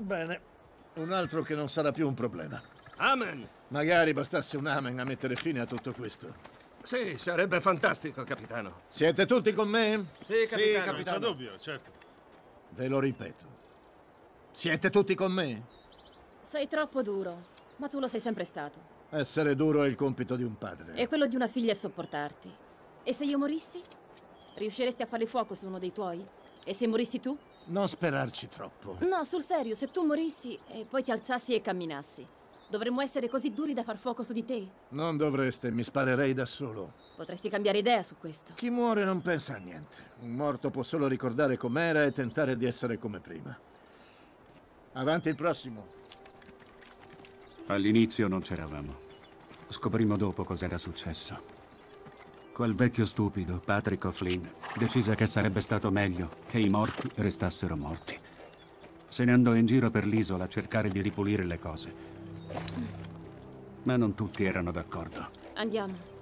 Bene, un altro che non sarà più un problema. Amen! Magari bastasse un amen a mettere fine a tutto questo. Sì, sarebbe fantastico, capitano. Siete tutti con me? Sì, capitano. Sì, capitano. Non dubbio, certo. Ve lo ripeto. Siete tutti con me? Sei troppo duro, ma tu lo sei sempre stato. Essere duro è il compito di un padre. E quello di una figlia è sopportarti. E se io morissi? Riusciresti a fare fuoco su uno dei tuoi? E se morissi tu? Non sperarci troppo. No, sul serio, se tu morissi e poi ti alzassi e camminassi, dovremmo essere così duri da far fuoco su di te? Non dovreste, mi sparerei da solo. Potresti cambiare idea su questo. Chi muore non pensa a niente. Un morto può solo ricordare com'era e tentare di essere come prima. Avanti il prossimo. All'inizio non c'eravamo. Scoprimo dopo cos'era successo. Quel vecchio stupido, Patrick O'Flynn, decise che sarebbe stato meglio che i morti restassero morti. Se ne andò in giro per l'isola a cercare di ripulire le cose. Ma non tutti erano d'accordo. Andiamo.